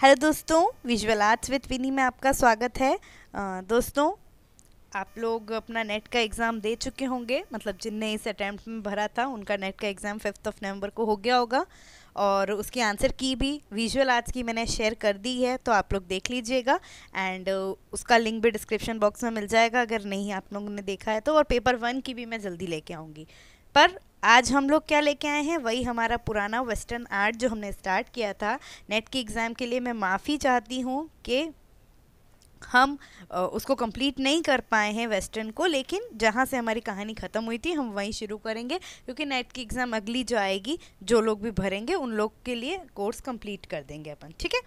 Hello दोस्तों visual arts with विनी में आपका स्वागत है दोस्तों आप लोग अपना नेट का एग्ज़ाम दे चुके होंगे मतलब जिनने इस अटैम्प्ट में भरा था उनका नेट का एग्ज़ाम फिफ्थ ऑफ नवंबर को हो गया होगा और उसकी आंसर की भी विजुअल आर्ट्स की मैंने शेयर कर दी है तो आप लोग देख लीजिएगा एंड उसका लिंक भी डिस्क्रिप्शन बॉक्स में मिल जाएगा अगर नहीं आप लोगों ने देखा है तो और पेपर वन की भी मैं जल्दी लेके आऊँगी पर आज हम लोग क्या लेके आए हैं वही हमारा पुराना वेस्टर्न आर्ट जो हमने स्टार्ट किया था नेट की एग्ज़ाम के लिए मैं माफ़ी चाहती हूँ कि हम उसको कंप्लीट नहीं कर पाए हैं वेस्टर्न को लेकिन जहाँ से हमारी कहानी ख़त्म हुई थी हम वहीं शुरू करेंगे क्योंकि नेट की एग्ज़ाम अगली जो आएगी जो लोग भी भरेंगे उन लोग के लिए कोर्स कंप्लीट कर देंगे अपन ठीक है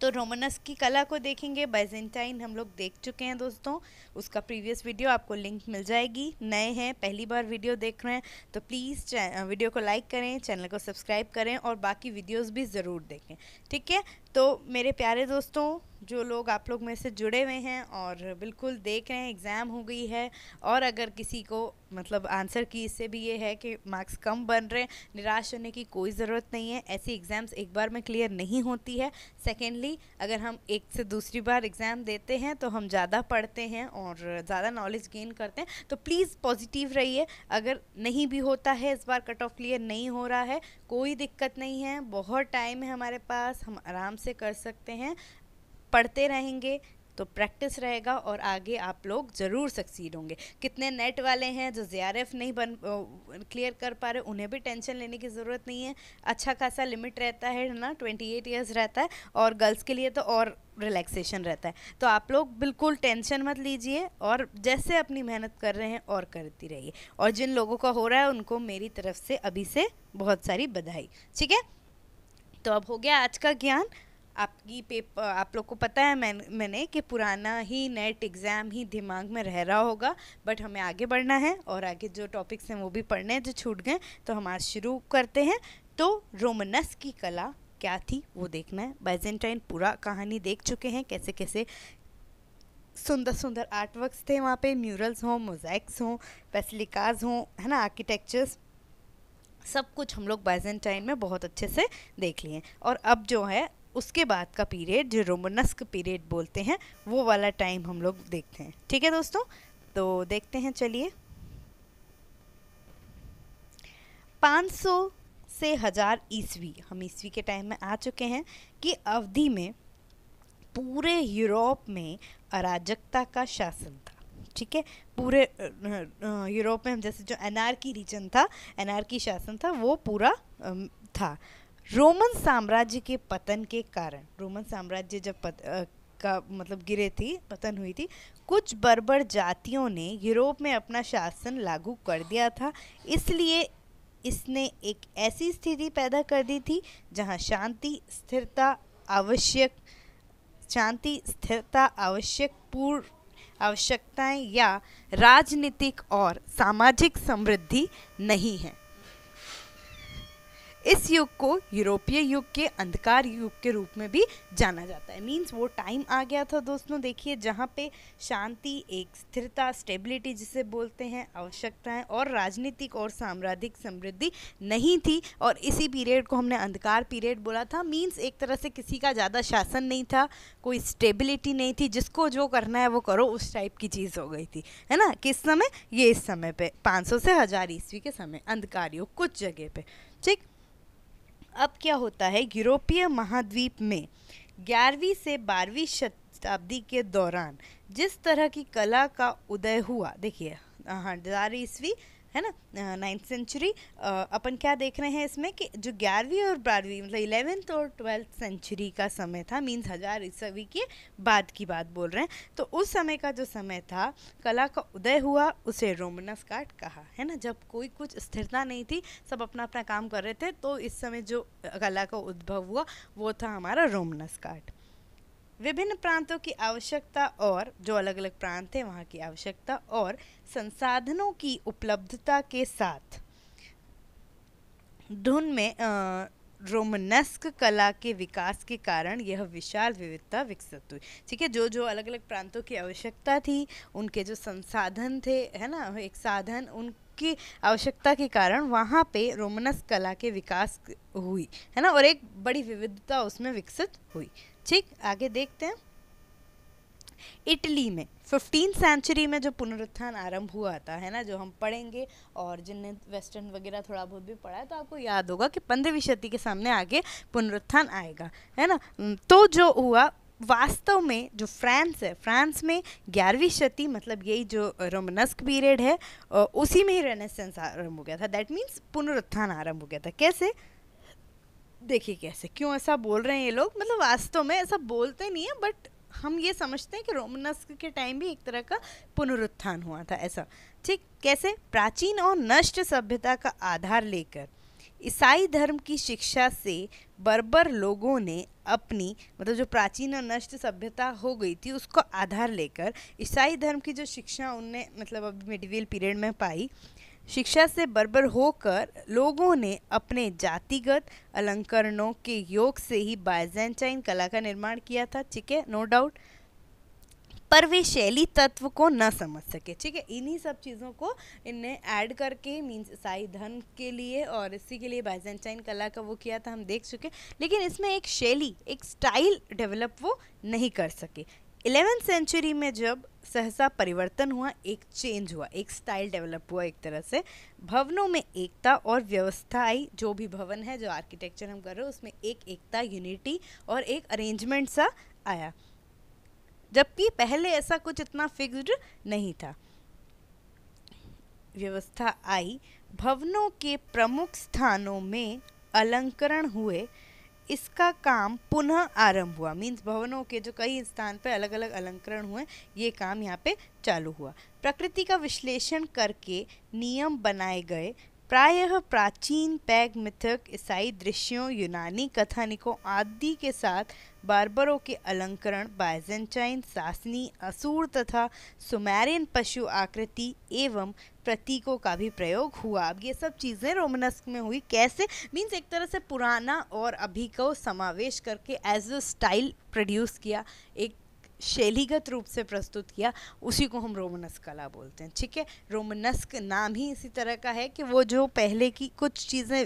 तो रोमनस की कला को देखेंगे बाइजेंटाइन हम लोग देख चुके हैं दोस्तों उसका प्रीवियस वीडियो आपको लिंक मिल जाएगी नए हैं पहली बार वीडियो देख रहे हैं तो प्लीज़ वीडियो को लाइक करें चैनल को सब्सक्राइब करें और बाकी वीडियोस भी ज़रूर देखें ठीक है तो मेरे प्यारे दोस्तों जो लोग आप लोग में से जुड़े हुए हैं और बिल्कुल देख रहे हैं एग्ज़ाम हो गई है और अगर किसी को मतलब आंसर की इससे भी ये है कि मार्क्स कम बन रहे हैं निराश होने की कोई ज़रूरत नहीं है ऐसी एग्ज़ाम्स एक बार में क्लियर नहीं होती है सेकेंडली अगर हम एक से दूसरी बार एग्ज़ाम देते हैं तो हम ज़्यादा पढ़ते हैं और ज़्यादा नॉलेज गेन करते हैं तो प्लीज़ पॉजिटिव रहिए अगर नहीं भी होता है इस बार कट ऑफ क्लियर नहीं हो रहा है कोई दिक्कत नहीं है बहुत टाइम है हमारे पास हम आराम से कर सकते हैं पढ़ते रहेंगे तो प्रैक्टिस रहेगा और आगे आप लोग ज़रूर सक्सीड होंगे कितने नेट वाले हैं जो जे नहीं बन क्लियर कर पा रहे उन्हें भी टेंशन लेने की ज़रूरत नहीं है अच्छा खासा लिमिट रहता है ना ट्वेंटी एट ईयर्स रहता है और गर्ल्स के लिए तो और रिलैक्सेशन रहता है तो आप लोग बिल्कुल टेंशन मत लीजिए और जैसे अपनी मेहनत कर रहे हैं और करती रहिए और जिन लोगों का हो रहा है उनको मेरी तरफ से अभी से बहुत सारी बधाई ठीक है तो अब हो गया आज का ज्ञान आपकी पेपर आप लोग को पता है मैं मैंने कि पुराना ही नेट एग्ज़ाम ही दिमाग में रह रहा होगा बट हमें आगे बढ़ना है और आगे जो टॉपिक्स हैं वो भी पढ़ने हैं जो छूट गए तो हम आज शुरू करते हैं तो रोमनस की कला क्या थी वो देखना है बाइजेंटाइन पूरा कहानी देख चुके हैं कैसे कैसे सुंदर सुंदर आर्टवर्क्स थे वहाँ पे म्यूरल्स हों मोजैक्स हों पेसलिकाज हों है ना आर्किटेक्चर्स सब कुछ हम लोग बाइजेंटाइन में बहुत अच्छे से देख लिए और अब जो है उसके बाद का पीरियड जो रोमनस्क पीरियड बोलते हैं वो वाला टाइम हम लोग देखते हैं ठीक है दोस्तों तो देखते हैं चलिए 500 से हज़ार ईस्वी हम ईस्वी के टाइम में आ चुके हैं कि अवधि में पूरे यूरोप में अराजकता का शासन था ठीक है पूरे यूरोप में हम जैसे जो की रीजन था की शासन था वो पूरा था रोमन साम्राज्य के पतन के कारण रोमन साम्राज्य जब पत, आ, का मतलब गिरे थी पतन हुई थी कुछ बर्बर जातियों ने यूरोप में अपना शासन लागू कर दिया था इसलिए इसने एक ऐसी स्थिति पैदा कर दी थी जहां शांति स्थिरता आवश्यक शांति स्थिरता आवश्यक पूर्ण आवश्यकताएं या राजनीतिक और सामाजिक समृद्धि नहीं है इस युग को यूरोपीय युग के अंधकार युग के रूप में भी जाना जाता है मीन्स वो टाइम आ गया था दोस्तों देखिए जहाँ पे शांति एक स्थिरता स्टेबिलिटी जिसे बोलते हैं आवश्यकताएं है, और राजनीतिक और साम्राज्यिक समृद्धि नहीं थी और इसी पीरियड को हमने अंधकार पीरियड बोला था मीन्स एक तरह से किसी का ज़्यादा शासन नहीं था कोई स्टेबिलिटी नहीं थी जिसको जो करना है वो करो उस टाइप की चीज़ हो गई थी है ना किस समय ये इस समय पे 500 से हज़ार ईस्वी के समय अंधकार युग कुछ जगह पे ठीक अब क्या होता है यूरोपीय महाद्वीप में ग्यारहवीं से बारहवीं शताब्दी के दौरान जिस तरह की कला का उदय हुआ देखिए हाँ ग्यारह हाँ, ईस्वी है ना नाइन्थ सेंचुरी अपन क्या देख रहे हैं इसमें कि जो ग्यारहवीं और बारहवीं मतलब इलेवेंथ और ट्वेल्थ सेंचुरी का समय था मीन्स हजार ईस्वी के बाद की बात बोल रहे हैं तो उस समय का जो समय था कला का उदय हुआ उसे रोमनस काट कहा है ना जब कोई कुछ स्थिरता नहीं थी सब अपना अपना काम कर रहे थे तो इस समय जो कला का उद्भव हुआ वो था हमारा रोमनस काट विभिन्न प्रांतों की आवश्यकता और जो अलग अलग प्रांत थे वहाँ की आवश्यकता और संसाधनों की उपलब्धता के साथ धुन में रोमनेस्क कला के विकास के कारण यह विशाल विविधता विकसित हुई ठीक है जो जो अलग अलग प्रांतों की आवश्यकता थी उनके जो संसाधन थे है ना एक साधन उनकी आवश्यकता के कारण वहाँ पे रोमनस्क कला के विकास हुई है ना और एक बड़ी विविधता उसमें विकसित हुई ठीक आगे देखते हैं इटली में फिफ्टीन सेंचुरी में जो पुनरुत्थान आरंभ हुआ था है ना जो हम पढ़ेंगे और जिनने वेस्टर्न वगैरह थोड़ा बहुत भी पढ़ा है तो आपको याद होगा कि पंद्रहवीं सदी के सामने आगे पुनरुत्थान आएगा है ना तो जो हुआ वास्तव में जो फ्रांस है फ्रांस में ग्यारहवीं शती मतलब यही जो रोमनस्क पीरियड है उसी में ही रेनेसेंस आरंभ हो गया था दैट मीन्स पुनरुत्थान आरंभ हो गया था कैसे देखिए कैसे क्यों ऐसा बोल रहे हैं ये लोग मतलब वास्तव में ऐसा बोलते नहीं है बट हम ये समझते हैं कि रोमनस्क के टाइम भी एक तरह का पुनरुत्थान हुआ था ऐसा ठीक कैसे प्राचीन और नष्ट सभ्यता का आधार लेकर ईसाई धर्म की शिक्षा से बर्बर लोगों ने अपनी मतलब जो प्राचीन और नष्ट सभ्यता हो गई थी उसको आधार लेकर ईसाई धर्म की जो शिक्षा उनने मतलब अब मिडिवियल पीरियड में पाई शिक्षा से बर्बर होकर लोगों ने अपने जातिगत अलंकरणों के योग से ही बायजेंटाइन कला का निर्माण किया था ठीक है नो डाउट पर वे शैली तत्व को ना समझ सके ठीक है इन्हीं सब चीज़ों को इनने ऐड करके मीन्स ईसाई धन के लिए और इसी के लिए बाइजेंटाइन कला का वो किया था हम देख चुके लेकिन इसमें एक शैली एक स्टाइल डेवलप वो नहीं कर सके इलेवेंथ सेंचुरी में जब सहसा परिवर्तन हुआ एक चेंज हुआ एक स्टाइल डेवलप हुआ एक तरह से भवनों में एकता और व्यवस्था आई जो भी भवन है जो आर्किटेक्चर हम कर रहे हैं उसमें एक एकता यूनिटी और एक अरेंजमेंट सा आया जबकि पहले ऐसा कुछ इतना फिक्स्ड नहीं था व्यवस्था आई भवनों के प्रमुख स्थानों में अलंकरण हुए इसका काम पुनः आरंभ हुआ मीन्स भवनों के जो कई स्थान पर अलग अलग अलंकरण हुए ये काम यहाँ पे चालू हुआ प्रकृति का विश्लेषण करके नियम बनाए गए प्रायः प्राचीन पैग मिथक ईसाई दृश्यों यूनानी कथानिकों आदि के साथ बारबरों के अलंकरण बायजेंटाइन सासनी असूर तथा सुमेरियन पशु आकृति एवं प्रतीकों का भी प्रयोग हुआ अब ये सब चीज़ें रोमनस्क में हुई कैसे मीन्स एक तरह से पुराना और अभी को समावेश करके एज अ स्टाइल प्रोड्यूस किया एक शैलीगत रूप से प्रस्तुत किया उसी को हम रोमनस्क कला बोलते हैं ठीक है रोमनस्क नाम ही इसी तरह का है कि वो जो पहले की कुछ चीज़ें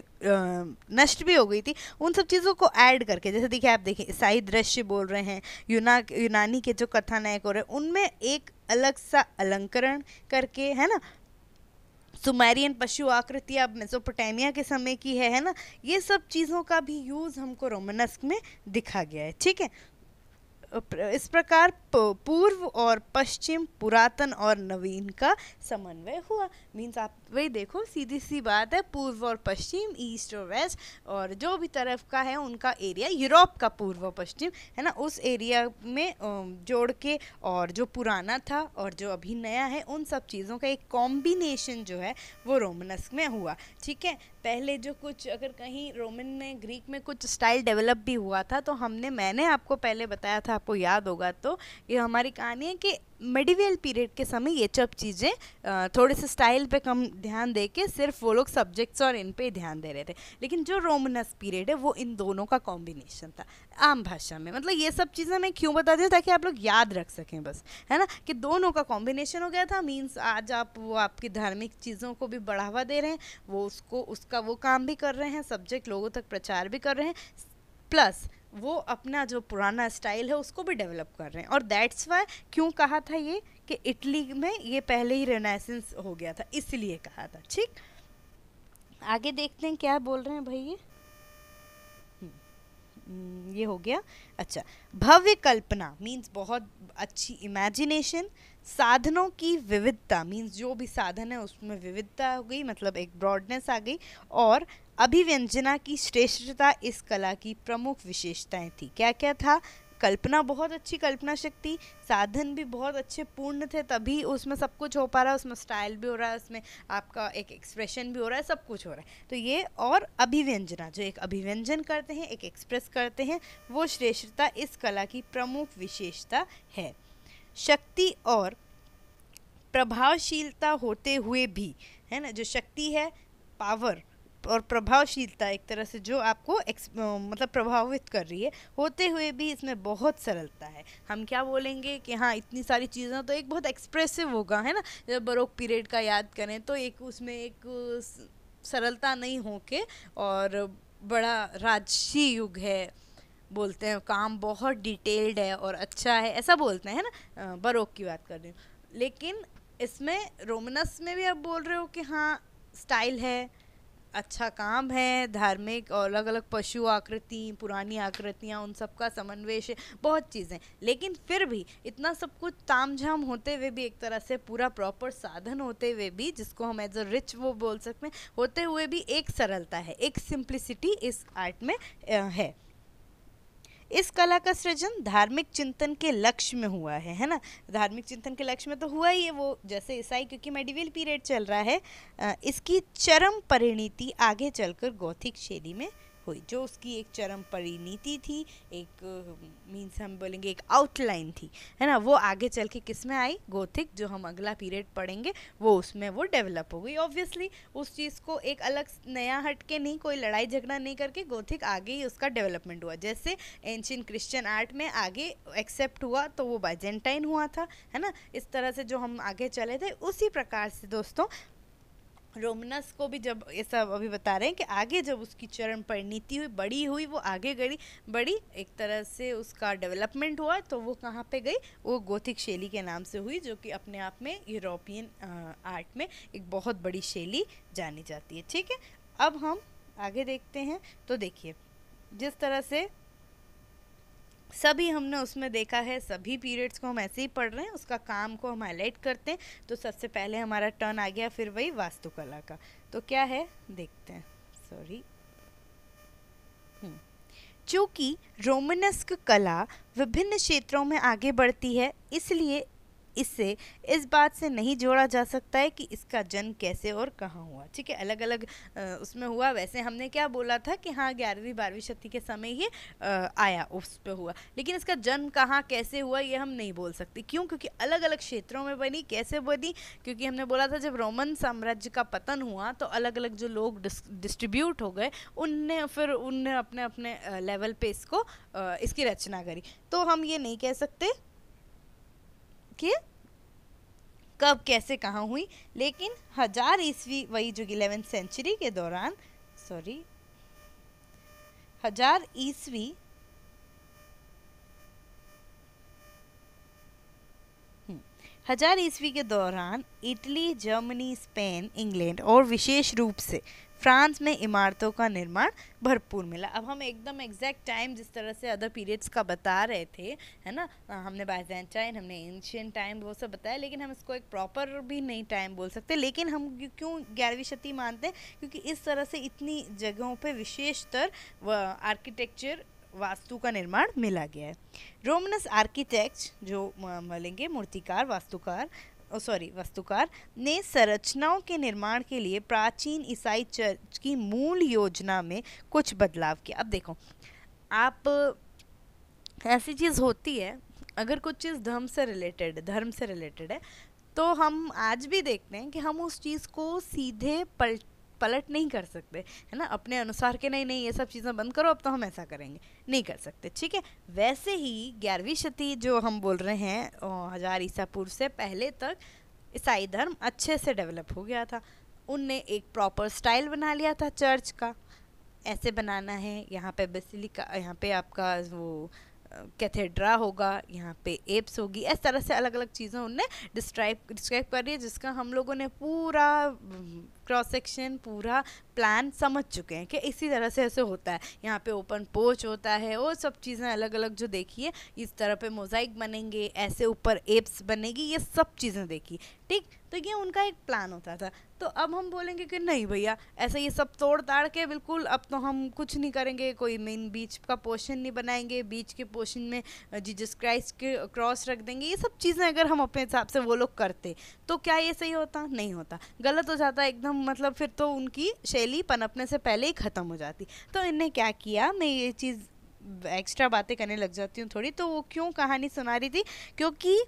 नष्ट भी हो गई थी उन सब चीज़ों को ऐड करके जैसे देखिए आप देखिए ईसाई दृश्य बोल रहे हैं यूना यूनानी के जो कथानायक हो रहे हैं उनमें एक अलग सा अलंकरण करके है ना सुमेरियन पशु आकृति अब मेसोपोटामिया के समय की है है ना ये सब चीज़ों का भी यूज़ हमको रोमनस्क में दिखा गया है ठीक है इस प्रकार पूर्व और पश्चिम पुरातन और नवीन का समन्वय हुआ मीन्स आप वही देखो सीधी सी बात है पूर्व और पश्चिम ईस्ट और वेस्ट और जो भी तरफ का है उनका एरिया यूरोप का पूर्व और पश्चिम है ना उस एरिया में जोड़ के और जो पुराना था और जो अभी नया है उन सब चीज़ों का एक कॉम्बिनेशन जो है वो रोमनस्क में हुआ ठीक है पहले जो कुछ अगर कहीं रोमन में ग्रीक में कुछ स्टाइल डेवलप भी हुआ था तो हमने मैंने आपको पहले बताया था आपको याद होगा तो ये हमारी कहानी है कि मेडिवियल पीरियड के समय ये सब चीज़ें थोड़े से स्टाइल पे कम ध्यान दे के सिर्फ वो लोग सब्जेक्ट्स और इन पे ध्यान दे रहे थे लेकिन जो रोमनस पीरियड है वो इन दोनों का कॉम्बिनेशन था आम भाषा में मतलब ये सब चीज़ें मैं क्यों बता दी ताकि आप लोग याद रख सकें बस है ना कि दोनों का कॉम्बिनेशन हो गया था मीन्स आज आप वो आपकी धार्मिक चीज़ों को भी बढ़ावा दे रहे हैं वो उसको उसका वो काम भी कर रहे हैं सब्जेक्ट लोगों तक प्रचार भी कर रहे हैं प्लस वो अपना जो पुराना स्टाइल है उसको भी डेवलप कर रहे हैं और दैट्स वाई क्यों कहा था ये कि इटली में ये पहले ही रेनासेंस हो गया था इसलिए कहा था ठीक आगे देखते हैं क्या बोल रहे हैं भाई ये हम्म, हम्म, ये हो गया अच्छा भव्य कल्पना मीन्स बहुत अच्छी इमेजिनेशन साधनों की विविधता मीन्स जो भी साधन है उसमें विविधता हो गई मतलब एक ब्रॉडनेस आ गई और अभिव्यंजना की श्रेष्ठता इस कला की प्रमुख विशेषताएं थी क्या क्या था कल्पना बहुत अच्छी कल्पना शक्ति साधन भी बहुत अच्छे पूर्ण थे तभी उसमें सब कुछ हो पा रहा है उसमें स्टाइल भी हो रहा है उसमें आपका एक एक्सप्रेशन भी हो रहा है सब कुछ हो रहा है तो ये और अभिव्यंजना जो एक अभिव्यंजन करते हैं एक एक्सप्रेस करते हैं वो श्रेष्ठता इस कला की प्रमुख विशेषता है शक्ति और प्रभावशीलता होते हुए भी है ना जो शक्ति है पावर और प्रभावशीलता एक तरह से जो आपको एक्स मतलब प्रभावित कर रही है होते हुए भी इसमें बहुत सरलता है हम क्या बोलेंगे कि हाँ इतनी सारी चीज़ें तो एक बहुत एक्सप्रेसिव होगा है ना जब बरोक पीरियड का याद करें तो एक उसमें एक सरलता नहीं हो के और बड़ा राजसी युग है बोलते हैं काम बहुत डिटेल्ड है और अच्छा है ऐसा बोलते हैं ना बरोक की बात कर रही हूँ लेकिन इसमें रोमनस में भी आप बोल रहे हो कि हाँ स्टाइल है अच्छा काम है धार्मिक और अलग अलग पशु आकृति पुरानी आकृतियाँ उन सब का समन्वेश बहुत चीज़ें लेकिन फिर भी इतना सब कुछ ताम झाम होते हुए भी एक तरह से पूरा प्रॉपर साधन होते हुए भी जिसको हम एज अ रिच वो बोल सकते हैं होते हुए भी एक सरलता है एक सिंप्लिसिटी इस आर्ट में है इस कला का सृजन धार्मिक चिंतन के लक्ष्य में हुआ है है ना धार्मिक चिंतन के लक्ष्य में तो हुआ ही है वो जैसे ईसाई क्योंकि मेडिवल पीरियड चल रहा है इसकी चरम परिणति आगे चलकर गौथिक शैली में हुई जो उसकी एक चरम परिणीति थी एक मीन्स हम बोलेंगे एक आउटलाइन थी है ना वो आगे चल के किस में आई गोथिक जो हम अगला पीरियड पढ़ेंगे वो उसमें वो डेवलप हो गई ऑब्वियसली उस चीज़ को एक अलग नया हट के नहीं कोई लड़ाई झगड़ा नहीं करके गोथिक आगे ही उसका डेवलपमेंट हुआ जैसे एंशियन क्रिश्चियन आर्ट में आगे एक्सेप्ट हुआ तो वो बाइजेंटाइन हुआ था है ना इस तरह से जो हम आगे चले थे उसी प्रकार से दोस्तों रोमनस को भी जब ये सब अभी बता रहे हैं कि आगे जब उसकी चरण परिणीति हुई बड़ी हुई वो आगे गई बड़ी एक तरह से उसका डेवलपमेंट हुआ तो वो कहाँ पे गई वो गोथिक शैली के नाम से हुई जो कि अपने आप में यूरोपियन आर्ट में एक बहुत बड़ी शैली जानी जाती है ठीक है अब हम आगे देखते हैं तो देखिए जिस तरह से सभी हमने उसमें देखा है सभी पीरियड्स को हम ऐसे ही पढ़ रहे हैं उसका काम को हम हाईलाइट करते हैं तो सबसे पहले हमारा टर्न आ गया फिर वही वास्तुकला का तो क्या है देखते हैं सॉरी हम्म। चूँकि रोमनस्क कला विभिन्न क्षेत्रों में आगे बढ़ती है इसलिए इसे इस बात से नहीं जोड़ा जा सकता है कि इसका जन्म कैसे और कहाँ हुआ ठीक है अलग अलग उसमें हुआ वैसे हमने क्या बोला था कि हाँ ग्यारहवीं बारहवीं शती के समय ही आया उस पर हुआ लेकिन इसका जन्म कहाँ कैसे हुआ ये हम नहीं बोल सकते क्यों क्योंकि अलग अलग क्षेत्रों में बनी कैसे बनी क्योंकि हमने बोला था जब रोमन साम्राज्य का पतन हुआ तो अलग अलग जो लोग डिस्ट्रीब्यूट हो गए उनने फिर उनने अपने अपने लेवल पे इसको इसकी रचना करी तो हम ये नहीं कह सकते के कब कैसे कहाँ हुई लेकिन हजार ईस्वी वही जो इलेवेंथ सेंचुरी के दौरान सॉरी हजार ईस्वी हम्म, हजार ईस्वी के दौरान इटली जर्मनी स्पेन इंग्लैंड और विशेष रूप से फ्रांस में इमारतों का निर्माण भरपूर मिला अब हम एकदम एग्जैक्ट टाइम जिस तरह से अदर पीरियड्स का बता रहे थे है ना हाँ, हमने बाइजेंटाइन हमने एंशियन टाइम वो सब बताया लेकिन हम इसको एक प्रॉपर भी नहीं टाइम बोल सकते लेकिन हम क्यों ग्यारहवीं शती मानते हैं क्योंकि इस तरह से इतनी जगहों पर विशेषतर आर्किटेक्चर वास्तु का निर्माण मिला गया है रोमनस आर्किटेक्ट जो बोलेंगे मूर्तिकार वास्तुकार सॉरी वस्तुकार ने संरचनाओं के निर्माण के लिए प्राचीन ईसाई चर्च की मूल योजना में कुछ बदलाव किया अब देखो आप ऐसी चीज़ होती है अगर कुछ चीज़ धर्म से रिलेटेड धर्म से रिलेटेड है तो हम आज भी देखते हैं कि हम उस चीज़ को सीधे पलट पलट नहीं कर सकते है ना अपने अनुसार के नहीं नहीं ये सब चीज़ें बंद करो अब तो हम ऐसा करेंगे नहीं कर सकते ठीक है वैसे ही ग्यारहवीं शती जो हम बोल रहे हैं हज़ार ईसा पूर्व से पहले तक ईसाई धर्म अच्छे से डेवलप हो गया था उनने एक प्रॉपर स्टाइल बना लिया था चर्च का ऐसे बनाना है यहाँ पे का यहाँ पे आपका वो कैथेड्रा होगा यहाँ पे एप्स होगी इस तरह से अलग अलग चीज़ें उनने डिस्क्राइब डिस्क्राइब कर रही है जिसका हम लोगों ने पूरा क्रॉस सेक्शन पूरा प्लान समझ चुके हैं कि इसी तरह से ऐसे होता है यहाँ पे ओपन पोच होता है और सब चीज़ें अलग अलग जो देखिए इस तरह पे मोजाइक बनेंगे ऐसे ऊपर एप्स बनेगी ये सब चीज़ें देखिए ठीक तो ये उनका एक प्लान होता था तो अब हम बोलेंगे कि नहीं भैया ऐसा ये सब तोड़ ताड़ के बिल्कुल अब तो हम कुछ नहीं करेंगे कोई मेन बीच का पोर्शन नहीं बनाएंगे बीच के पोर्शन में जीजस क्राइस्ट के क्रॉस रख देंगे ये सब चीज़ें अगर हम अपने हिसाब से वो लोग करते तो क्या ये सही होता नहीं होता गलत हो जाता एकदम मतलब फिर तो उनकी शैली पनपने से पहले ही ख़त्म हो जाती तो इनने क्या किया मैं ये चीज़ एक्स्ट्रा बातें करने लग जाती हूँ थोड़ी तो वो क्यों कहानी सुना रही थी क्योंकि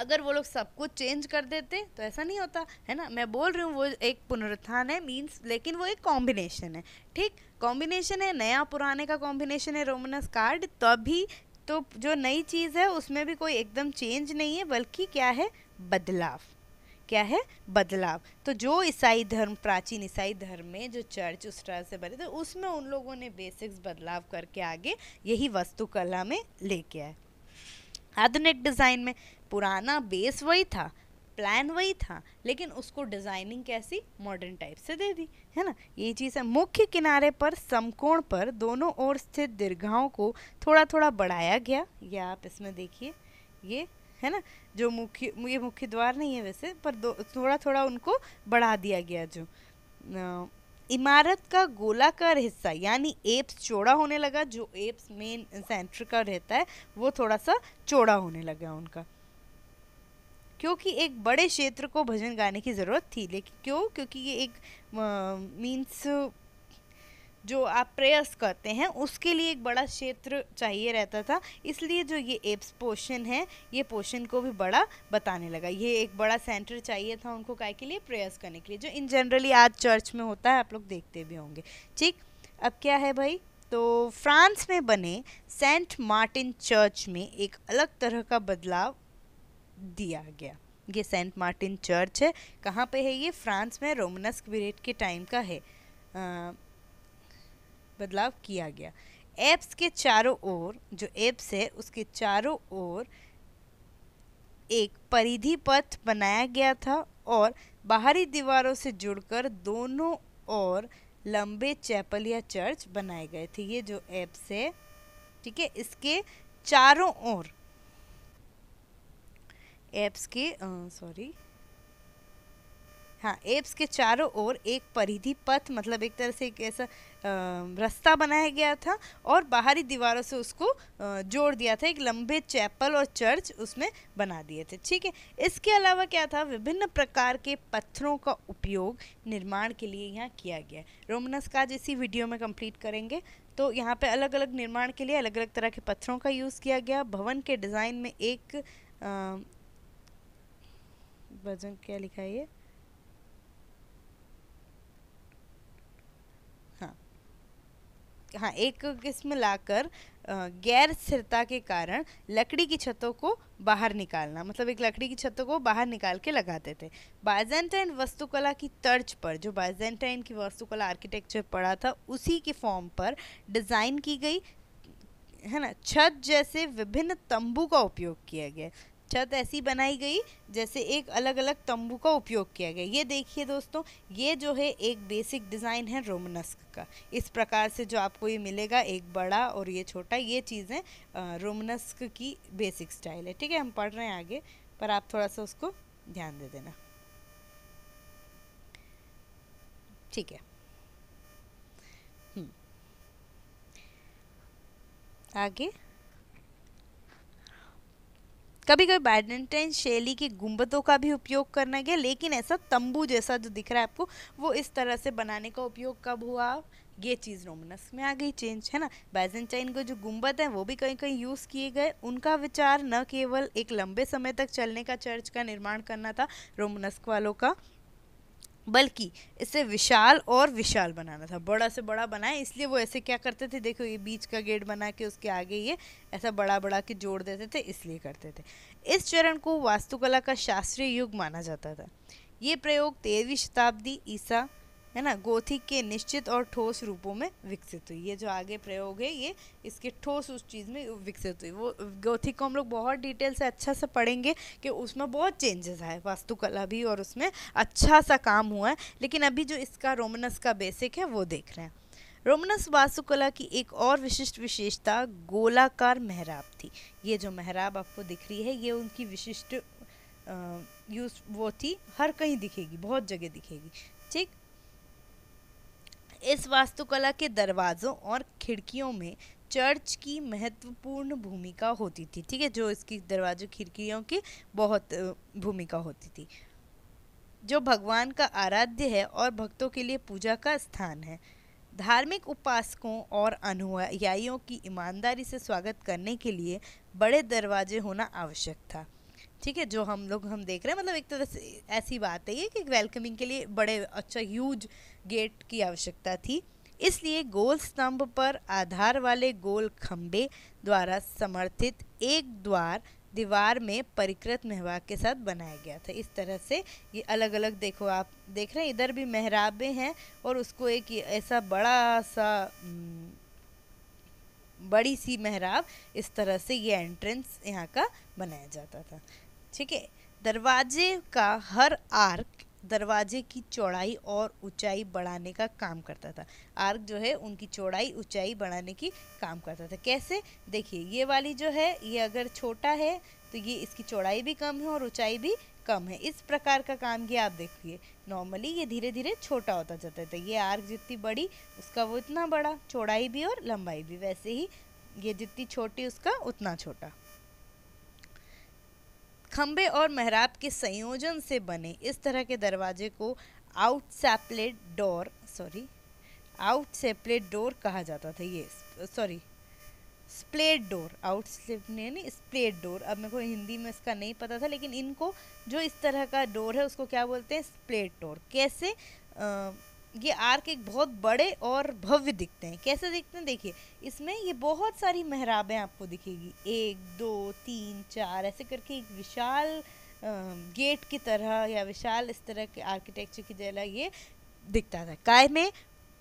अगर वो लोग सब कुछ चेंज कर देते तो ऐसा नहीं होता है ना मैं बोल रही हूँ वो एक पुनरुत्थान है मीन्स लेकिन वो एक कॉम्बिनेशन है ठीक कॉम्बिनेशन है नया पुराने का कॉम्बिनेशन है रोमनस कार्ड तभी तो, तो जो नई चीज़ है उसमें भी कोई एकदम चेंज नहीं है बल्कि क्या है बदलाव क्या है बदलाव तो जो ईसाई धर्म प्राचीन ईसाई धर्म में जो चर्च उस तरह से बने थे तो उसमें उन लोगों ने बेसिक्स बदलाव करके आगे यही वस्तुकला में लेके आए आधुनिक डिज़ाइन में पुराना बेस वही था प्लान वही था लेकिन उसको डिज़ाइनिंग कैसी मॉडर्न टाइप से दे दी है ना ये चीज़ है मुख्य किनारे पर समकोण पर दोनों ओर स्थित दीर्घाओं को थोड़ा थोड़ा बढ़ाया गया ये आप इसमें देखिए ये है ना जो मुख्य ये मुख्य द्वार नहीं है वैसे पर दो थोड़ा थोड़ा उनको बढ़ा दिया गया जो इमारत का गोलाकार हिस्सा यानी एप्स चौड़ा होने लगा जो एप्स मेन सेंटर का रहता है वो थोड़ा सा चौड़ा होने लगा उनका क्योंकि एक बड़े क्षेत्र को भजन गाने की ज़रूरत थी लेकिन क्यों क्योंकि ये एक मीन्स जो आप प्रेयर्स करते हैं उसके लिए एक बड़ा क्षेत्र चाहिए रहता था इसलिए जो ये एप्स पोशन है ये पोशन को भी बड़ा बताने लगा ये एक बड़ा सेंटर चाहिए था उनको काय के लिए प्रेयर्स करने के लिए जो इन जनरली आज चर्च में होता है आप लोग देखते भी होंगे ठीक अब क्या है भाई तो फ्रांस में बने सेंट मार्टिन चर्च में एक अलग तरह का बदलाव दिया गया ये सेंट मार्टिन चर्च है कहाँ पे है ये फ्रांस में रोमनस पीरियड के टाइम का है आ, बदलाव किया गया एप्स के चारों ओर जो एप्स है उसके चारों ओर एक परिधि पथ बनाया गया था और बाहरी दीवारों से जुड़कर दोनों ओर लंबे चैपल या चर्च बनाए गए थे ये जो एप्स है ठीक है इसके चारों ओर एप्स के सॉरी हाँ एप्स के चारों ओर एक परिधि पथ मतलब एक तरह से एक ऐसा रास्ता बनाया गया था और बाहरी दीवारों से उसको जोड़ दिया था एक लंबे चैपल और चर्च उसमें बना दिए थे ठीक है इसके अलावा क्या था विभिन्न प्रकार के पत्थरों का उपयोग निर्माण के लिए यहाँ किया गया रोमनस का जैसी इसी वीडियो में कंप्लीट करेंगे तो यहाँ पर अलग अलग निर्माण के लिए अलग अलग तरह के पत्थरों का यूज़ किया गया भवन के डिज़ाइन में एक वज़न क्या लिखा है ये हाँ, हाँ एक किस्म लाकर गैर स्थिरता के कारण लकड़ी की छतों को बाहर निकालना मतलब एक लकड़ी की छतों को बाहर निकाल के लगाते थे बाइजेंटाइन वस्तुकला की तर्ज पर जो बाइजेंटाइन की वस्तुकला आर्किटेक्चर पड़ा था उसी के फॉर्म पर डिज़ाइन की गई है ना छत जैसे विभिन्न तंबू का उपयोग किया गया छत ऐसी बनाई गई जैसे एक अलग अलग तंबू का उपयोग किया गया ये देखिए दोस्तों ये जो है एक बेसिक डिज़ाइन है रोमनस्क का इस प्रकार से जो आपको ये मिलेगा एक बड़ा और ये छोटा ये चीज़ें रोमनस्क की बेसिक स्टाइल है ठीक है हम पढ़ रहे हैं आगे पर आप थोड़ा सा उसको ध्यान दे देना ठीक है हम्म। आगे कभी कभी बैडमिंटन शैली के गुंबदों का भी उपयोग करना गया लेकिन ऐसा तंबू जैसा जो दिख रहा है आपको वो इस तरह से बनाने का उपयोग कब हुआ ये चीज़ रोमनस में आ गई चेंज है ना बैजेंटाइन का जो गुंबद है वो भी कहीं कहीं यूज़ किए गए उनका विचार न केवल एक लंबे समय तक चलने का चर्च का निर्माण करना था रोमनस्क वालों का बल्कि इसे विशाल और विशाल बनाना था बड़ा से बड़ा बनाए इसलिए वो ऐसे क्या करते थे देखो ये बीच का गेट बना के उसके आगे ये ऐसा बड़ा बड़ा के जोड़ देते थे इसलिए करते थे इस चरण को वास्तुकला का शास्त्रीय युग माना जाता था ये प्रयोग तेरहवीं शताब्दी ईसा है ना गोथिक के निश्चित और ठोस रूपों में विकसित हुई ये जो आगे प्रयोग है ये इसके ठोस उस चीज़ में विकसित हुई वो गोथिक को हम लोग बहुत डिटेल से अच्छा से पढ़ेंगे कि उसमें बहुत चेंजेस आए वास्तुकला भी और उसमें अच्छा सा काम हुआ है लेकिन अभी जो इसका रोमनस का बेसिक है वो देख रहे हैं रोमनस वास्तुकला की एक और विशिष्ट विशेषता गोलाकार मेहराब थी ये जो मेहराब आपको दिख रही है ये उनकी विशिष्ट यूज वो थी हर कहीं दिखेगी बहुत जगह दिखेगी ठीक इस वास्तुकला के दरवाज़ों और खिड़कियों में चर्च की महत्वपूर्ण भूमिका होती थी ठीक है जो इसकी दरवाजों खिड़कियों की बहुत भूमिका होती थी जो भगवान का आराध्य है और भक्तों के लिए पूजा का स्थान है धार्मिक उपासकों और अनुयायियों की ईमानदारी से स्वागत करने के लिए बड़े दरवाजे होना आवश्यक था ठीक है जो हम लोग हम देख रहे हैं मतलब एक तरह से ऐसी बात है ये कि वेलकमिंग के लिए बड़े अच्छा ह्यूज गेट की आवश्यकता थी इसलिए गोल स्तंभ पर आधार वाले गोल खम्भे द्वारा समर्थित एक द्वार दीवार में परिकृत मेहराब के साथ बनाया गया था इस तरह से ये अलग अलग देखो आप देख रहे हैं इधर भी मेहराबे हैं और उसको एक ऐसा बड़ा सा हम्म, बड़ी सी मेहराब इस तरह से ये एंट्रेंस यहाँ का बनाया जाता था ठीक है दरवाजे का हर आर्क दरवाजे की चौड़ाई और ऊंचाई बढ़ाने का काम करता था आर्क जो है उनकी चौड़ाई ऊंचाई बढ़ाने की काम करता था कैसे देखिए ये वाली जो है ये अगर छोटा है तो ये इसकी चौड़ाई भी कम है और ऊंचाई भी कम है इस प्रकार का काम ये आप देखिए नॉर्मली ये धीरे धीरे छोटा होता जाता था ये आर्क जितनी बड़ी उसका वो इतना बड़ा चौड़ाई भी और लंबाई भी वैसे ही ये जितनी छोटी उसका उतना छोटा खम्बे और मेहराब के संयोजन से बने इस तरह के दरवाजे को आउट सेपलेट डोर सॉरी आउट सेपलेट डोर कहा जाता था ये sorry splayed door out slip नहीं स्प्लेट डोर अब मेरे को हिंदी में इसका नहीं पता था लेकिन इनको जो इस तरह का डोर है उसको क्या बोलते हैं स्प्लेट डोर कैसे आ, ये आर्क एक बहुत बड़े और भव्य दिखते हैं कैसे दिखते हैं देखिए इसमें ये बहुत सारी मेहराबें आपको दिखेगी एक दो तीन चार ऐसे करके एक विशाल गेट की तरह या विशाल इस तरह के आर्किटेक्चर की जगह ये दिखता था काय में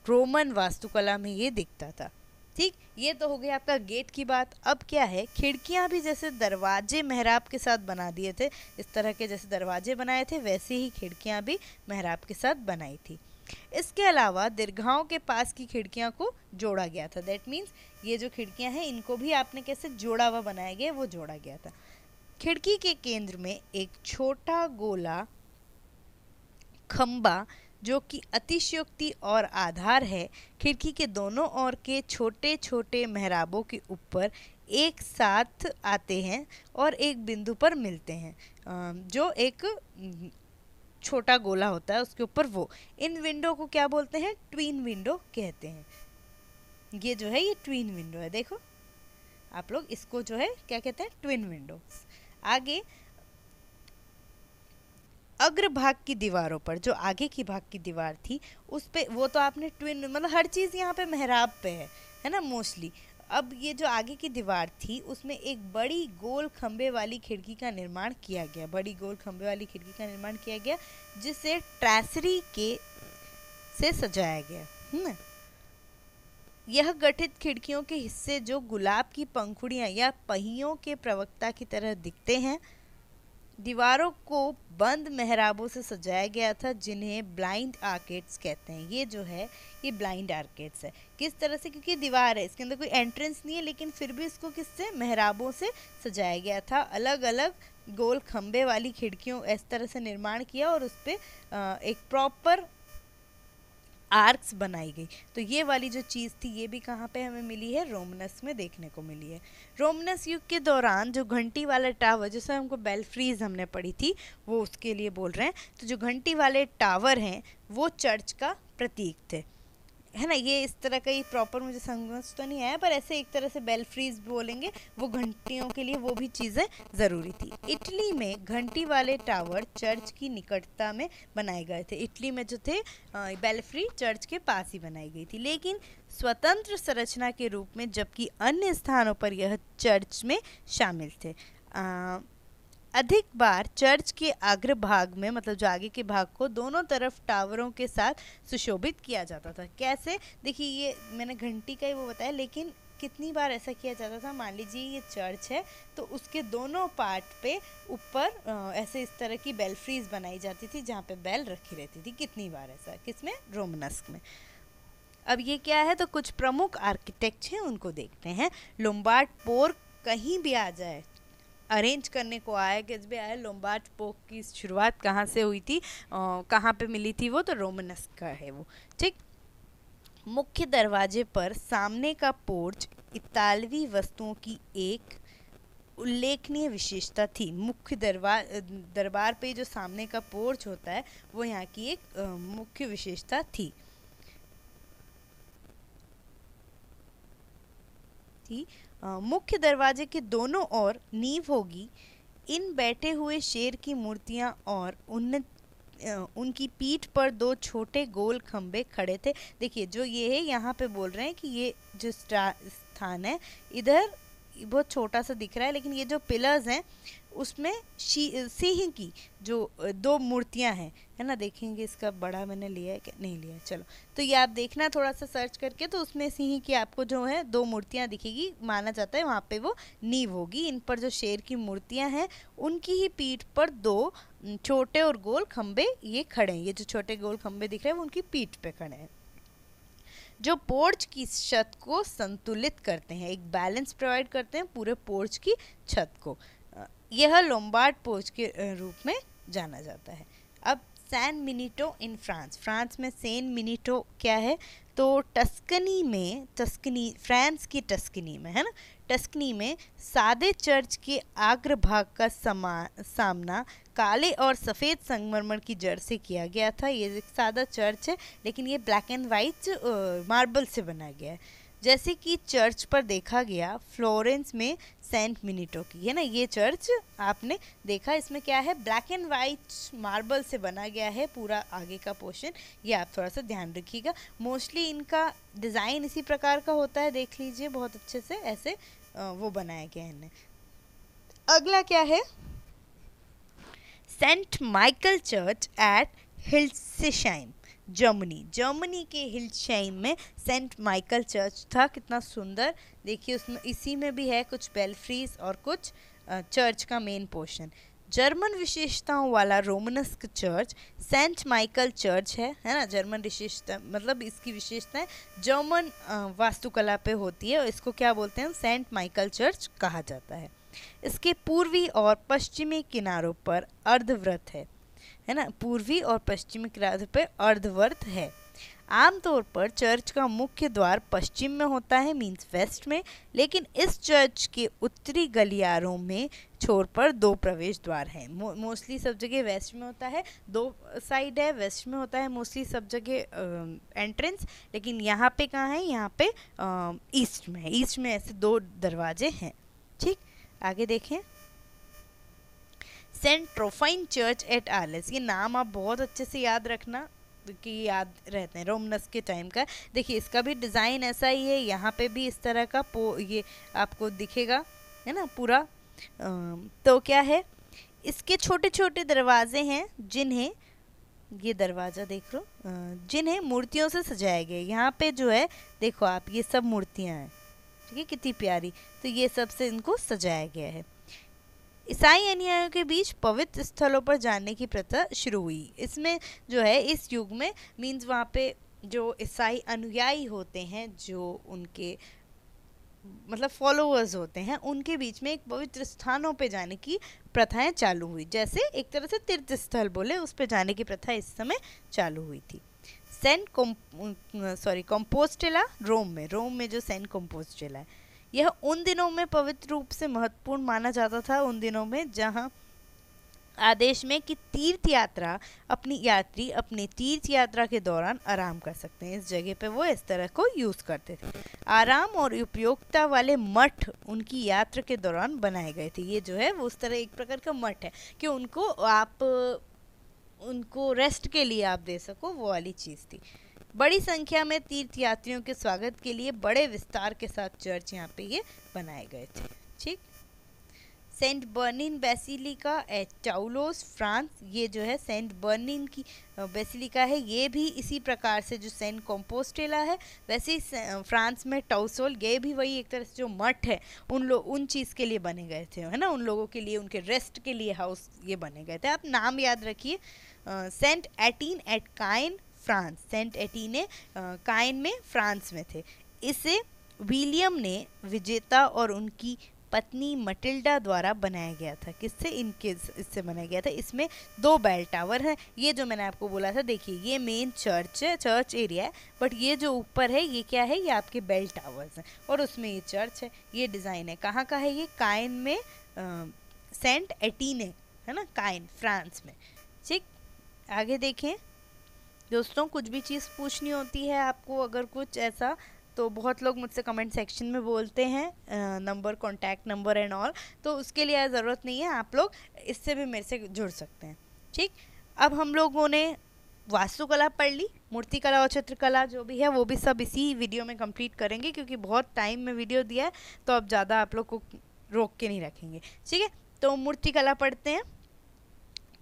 रोमन वास्तुकला में ये दिखता था ठीक ये तो हो गया आपका गेट की बात अब क्या है खिड़कियाँ भी जैसे दरवाजे मेहराब के साथ बना दिए थे इस तरह के जैसे दरवाजे बनाए थे वैसे ही खिड़कियाँ भी मेहराब के साथ बनाई थी इसके अलावा दीर्घाओं के पास की खिड़कियाँ को जोड़ा गया था दैट मीन्स ये जो खिड़कियाँ हैं इनको भी आपने कैसे जोड़ा हुआ बनाया गया वो जोड़ा गया था खिड़की के केंद्र में एक छोटा गोला खम्बा जो कि अतिशयोक्ति और आधार है खिड़की के दोनों ओर के छोटे छोटे मेहराबों के ऊपर एक साथ आते हैं और एक बिंदु पर मिलते हैं जो एक छोटा गोला होता है उसके ऊपर वो इन विंडो को क्या बोलते हैं ट्वीन विंडो कहते हैं ये जो है ये ट्वीन विंडो है देखो आप लोग इसको जो है क्या कहते हैं ट्विन विंडो आगे अग्रभाग की दीवारों पर जो आगे की भाग की दीवार थी उस पर वो तो आपने ट्विन मतलब हर चीज़ यहाँ पे मेहराब पे है है ना मोस्टली अब ये जो आगे की दीवार थी उसमें एक बड़ी गोल खंबे वाली खिड़की का निर्माण किया गया बड़ी गोल खम्भे वाली खिड़की का निर्माण किया गया जिसे ट्रैसरी के से सजाया गया है यह गठित खिड़कियों के हिस्से जो गुलाब की पंखुड़ियाँ या पहियों के प्रवक्ता की तरह दिखते हैं दीवारों को बंद मेहराबों से सजाया गया था जिन्हें ब्लाइंड आर्केड्स कहते हैं ये जो है ये ब्लाइंड आर्केड्स है किस तरह से क्योंकि दीवार है इसके अंदर कोई एंट्रेंस नहीं है लेकिन फिर भी इसको किससे मेहराबों से सजाया गया था अलग अलग गोल खम्भे वाली खिड़कियों इस तरह से निर्माण किया और उस पर एक प्रॉपर आर्क्स बनाई गई तो ये वाली जो चीज़ थी ये भी कहाँ पे हमें मिली है रोमनस में देखने को मिली है रोमनस युग के दौरान जो घंटी वाला टावर जैसे हमको बेलफ्रीज हमने पढ़ी थी वो उसके लिए बोल रहे हैं तो जो घंटी वाले टावर हैं वो चर्च का प्रतीक थे है ना ये इस तरह का ही प्रॉपर मुझे समझ तो नहीं आया पर ऐसे एक तरह से फ्रीज बोलेंगे वो घंटियों के लिए वो भी चीज़ें ज़रूरी थी इटली में घंटी वाले टावर चर्च की निकटता में बनाए गए थे इटली में जो थे बेलफ्री चर्च के पास ही बनाई गई थी लेकिन स्वतंत्र संरचना के रूप में जबकि अन्य स्थानों पर यह चर्च में शामिल थे आ, अधिक बार चर्च के अग्र भाग में मतलब जो आगे के भाग को दोनों तरफ टावरों के साथ सुशोभित किया जाता था कैसे देखिए ये मैंने घंटी का ही वो बताया लेकिन कितनी बार ऐसा किया जाता था मान लीजिए ये चर्च है तो उसके दोनों पार्ट पे ऊपर ऐसे इस तरह की बेल्फ्रीज बनाई जाती थी जहाँ पे बेल रखी रहती थी कितनी बार ऐसा किस में रोमनस्क में अब ये क्या है तो कुछ प्रमुख आर्किटेक्ट हैं उनको देखते हैं लोम्बार्ड पोर कहीं भी आ जाए अरेंज करने को आया कि एस आया लोम्बार्ड पोक की शुरुआत कहाँ से हुई थी कहाँ पे मिली थी वो तो रोमनस का है वो ठीक मुख्य दरवाजे पर सामने का पोर्च इतालवी वस्तुओं की एक उल्लेखनीय विशेषता थी मुख्य दरबार दरबार पे जो सामने का पोर्च होता है वो यहाँ की एक मुख्य विशेषता थी थी मुख्य दरवाजे के दोनों ओर नींव होगी इन बैठे हुए शेर की मूर्तियां और उन उनकी पीठ पर दो छोटे गोल खंबे खड़े थे देखिए जो ये है यहाँ पे बोल रहे हैं कि ये जो स्थान है इधर बहुत छोटा सा दिख रहा है लेकिन ये जो पिलर्स हैं उसमें सिंह की जो दो मूर्तियां हैं है ना देखेंगे इसका बड़ा मैंने लिया है क्या नहीं लिया है चलो तो ये आप देखना थोड़ा सा सर्च करके तो उसमें सिंह की आपको जो है दो मूर्तियां दिखेगी माना जाता है वहाँ पे वो नींव होगी इन पर जो शेर की मूर्तियां हैं उनकी ही पीठ पर दो छोटे और गोल खम्भे ये खड़े हैं ये जो छोटे गोल खम्भे दिख रहे हैं वो उनकी पीठ पर खड़े हैं जो पोर्च की छत को संतुलित करते हैं एक बैलेंस प्रोवाइड करते हैं पूरे पोर्च की छत को यह लोम्बार्ड पोर्च के रूप में जाना जाता है अब San Miniato in France France में सैन मिनीटो क्या है तो टस्कनी में टस्कनी फ्रांस की टस्कनी में है ना टस्कनी में सादे चर्च के आग्र भाग का समा सामना काले और सफ़ेद संगमरमर की जड़ से किया गया था ये एक सादा चर्च है लेकिन ये ब्लैक एंड वाइट मार्बल से बनाया गया है जैसे कि चर्च पर देखा गया फ्लोरेंस में सेंट मिनिटो की है ना ये चर्च आपने देखा इसमें क्या है ब्लैक एंड वाइट मार्बल से बना गया है पूरा आगे का पोर्शन ये आप थोड़ा सा ध्यान रखिएगा मोस्टली इनका डिज़ाइन इसी प्रकार का होता है देख लीजिए बहुत अच्छे से ऐसे वो बनाया गया है अगला क्या है Saint Michael church at Hildesheim Germany Germany के हिल्सशाइम में सेंट माइकल चर्च था कितना सुंदर देखिए उसमें इसी में भी है कुछ बेल्फ्रीज और कुछ चर्च का मेन पोर्शन जर्मन विशेषताओं वाला Romanesque church saint Michael church है है ना जर्मन विशेषता मतलब इसकी विशेषताएं जर्मन वास्तुकला पे होती है और इसको क्या बोलते हैं सेंट माइकल चर्च कहा जाता है इसके पूर्वी और पश्चिमी किनारों पर अर्धव्रत है है ना पूर्वी और पश्चिमी किनारों पर अर्धव्रत है आमतौर पर चर्च का मुख्य द्वार पश्चिम में होता है मीन्स वेस्ट में लेकिन इस चर्च के उत्तरी गलियारों में छोर पर दो प्रवेश द्वार हैं मोस्टली सब जगह वेस्ट में होता है दो साइड है वेस्ट में होता है मोस्टली सब जगह एंट्रेंस लेकिन यहाँ पे कहाँ है यहाँ पे ईस्ट में है ईस्ट में ऐसे दो दरवाजे हैं ठीक आगे देखें saint Trophime church at Arles ये नाम आप बहुत अच्छे से याद रखना कि याद रहते हैं रोमनस के टाइम का देखिए इसका भी डिज़ाइन ऐसा ही है यहाँ पे भी इस तरह का पो ये आपको दिखेगा है ना पूरा तो क्या है इसके छोटे छोटे दरवाजे हैं जिन्हें ये दरवाज़ा देख लो जिन्हें मूर्तियों से सजाया गया यहाँ पे जो है देखो आप ये सब मूर्तियाँ हैं ठीक है कितनी प्यारी तो ये सब से इनको सजाया गया है ईसाई अनुयायियों के बीच पवित्र स्थलों पर जाने की प्रथा शुरू हुई इसमें जो है इस युग में मीन्स वहाँ पे जो ईसाई अनुयायी होते हैं जो उनके मतलब फॉलोअर्स होते हैं उनके बीच में एक पवित्र स्थानों पे जाने की प्रथाएं चालू हुई जैसे एक तरह से तीर्थ स्थल बोले उस पर जाने की प्रथा इस समय चालू हुई थी सेंट सॉरी कॉम्पोस्टेला रोम में रोम में जो सेंट कॉम्पोस्टेला है यह उन दिनों में पवित्र रूप से महत्वपूर्ण माना जाता था उन दिनों में जहाँ आदेश में कि तीर्थ यात्रा अपनी यात्री अपने तीर्थ यात्रा के दौरान आराम कर सकते हैं इस जगह पे वो इस तरह को यूज़ करते थे आराम और उपयोगिता वाले मठ उनकी यात्रा के दौरान बनाए गए थे ये जो है वो उस तरह एक प्रकार का मठ है कि उनको आप उनको रेस्ट के लिए आप दे सको वो वाली चीज़ थी बड़ी संख्या में तीर्थयात्रियों के स्वागत के लिए बड़े विस्तार के साथ चर्च यहाँ पे ये बनाए गए थे ठीक saint Sernin basilica at Toulouse France ये जो है सेंट बर्निन की बेसिलिका है ये भी इसी प्रकार से जो सेंट कॉम्पोस्टेला है वैसे फ्रांस में टाउसोल ये भी वही एक तरह से जो मठ है उन लोग उन चीज़ के लिए बने गए थे है ना उन लोगों के लिए उनके रेस्ट के लिए हाउस ये बने गए थे आप नाम याद रखिए saint Etienne at Caen France saint Etienne Caen में फ्रांस में थे इसे विलियम ने विजेता और उनकी पत्नी मटिल्डा द्वारा बनाया गया था किससे इनके इससे बनाया गया था इसमें दो बेल टावर हैं ये जो मैंने आपको बोला था देखिए ये मेन चर्च है चर्च एरिया है बट ये जो ऊपर है ये क्या है ये आपके बेल टावर्स हैं और उसमें ये चर्च है ये डिज़ाइन है कहाँ का है ये कायन में आ, सेंट एटीने है ना कायन फ्रांस में ठीक आगे देखें दोस्तों कुछ भी चीज़ पूछनी होती है आपको अगर कुछ ऐसा तो बहुत लोग मुझसे कमेंट सेक्शन में बोलते हैं number contact number and all तो उसके लिए ज़रूरत नहीं है आप लोग इससे भी मेरे से जुड़ सकते हैं ठीक अब हम लोगों ने वास्तुकला पढ़ ली मूर्तिकला और चित्रकला जो भी है वो भी सब इसी वीडियो में कंप्लीट करेंगे क्योंकि बहुत टाइम में वीडियो दिया है तो अब ज़्यादा आप लोग को रोक के नहीं रखेंगे ठीक है तो मूर्तिकला पढ़ते हैं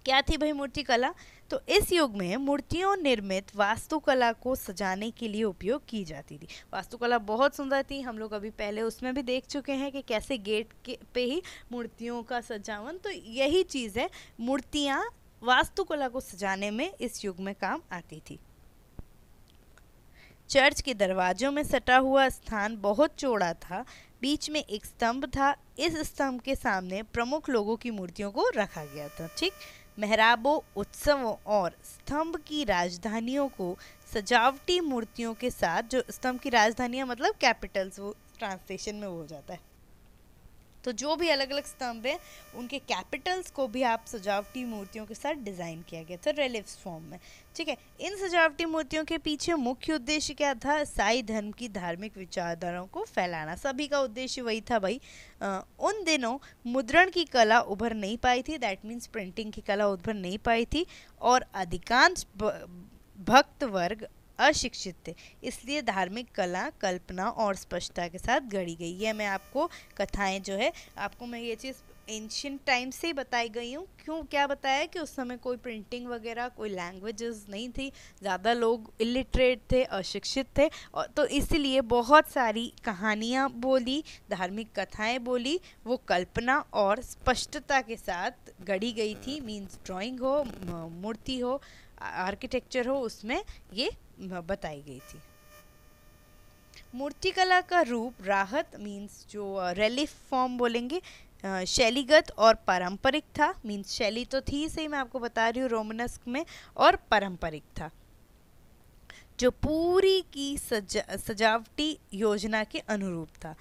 क्या थी भाई मूर्तिकला तो इस युग में मूर्तियों निर्मित वास्तुकला को सजाने के लिए उपयोग की जाती थी वास्तुकला बहुत सुंदर थी हम लोग अभी पहले उसमें भी देख चुके हैं कि कैसे गेट के पे ही मूर्तियों का सजावन तो यही चीज़ है मूर्तियाँ वास्तुकला को सजाने में इस युग में काम आती थी चर्च के दरवाजों में सटा हुआ स्थान बहुत चौड़ा था बीच में एक स्तंभ था इस स्तंभ के सामने प्रमुख लोगों की मूर्तियों को रखा गया था ठीक मेहराबों उत्सवों और स्तंभ की राजधानियों को सजावटी मूर्तियों के साथ जो स्तंभ की राजधानियाँ मतलब कैपिटल्स वो ट्रांसलेशन में हो जाता है तो जो भी अलग अलग स्तंभ हैं उनके कैपिटल्स को भी आप सजावटी मूर्तियों के साथ डिज़ाइन किया गया था रेलिव्स फॉर्म में ठीक है इन सजावटी मूर्तियों के पीछे मुख्य उद्देश्य क्या था ईसाई धर्म की धार्मिक विचारधाराओं को फैलाना सभी का उद्देश्य वही था भाई आ, उन दिनों मुद्रण की कला उभर नहीं पाई थी दैट मीन्स प्रिंटिंग की कला उभर नहीं पाई थी और अधिकांश भक्त वर्ग अशिक्षित थे इसलिए धार्मिक कला कल्पना और स्पष्टता के साथ गढ़ी गई है मैं आपको कथाएं जो है आपको मैं ये चीज़ एंशियंट टाइम से ही बताई गई हूँ क्यों क्या बताया कि उस समय कोई प्रिंटिंग वगैरह कोई लैंग्वेजेस नहीं थी ज़्यादा लोग इलिटरेट थे अशिक्षित थे और तो इसीलिए बहुत सारी कहानियाँ बोली धार्मिक कथाएँ बोली वो कल्पना और स्पष्टता के साथ गढ़ी गई थी मीन्स ड्राॅइंग हो मूर्ति हो आर्किटेक्चर हो उसमें ये बताई गई थी मूर्तिकला का रूप राहत मींस जो रेलिफ फॉर्म बोलेंगे शैलीगत और पारंपरिक था मीन्स शैली तो थी सही मैं आपको बता रही हूँ रोमनस्क में और पारंपरिक था जो पूरी की सजा सजावटी योजना के अनुरूप था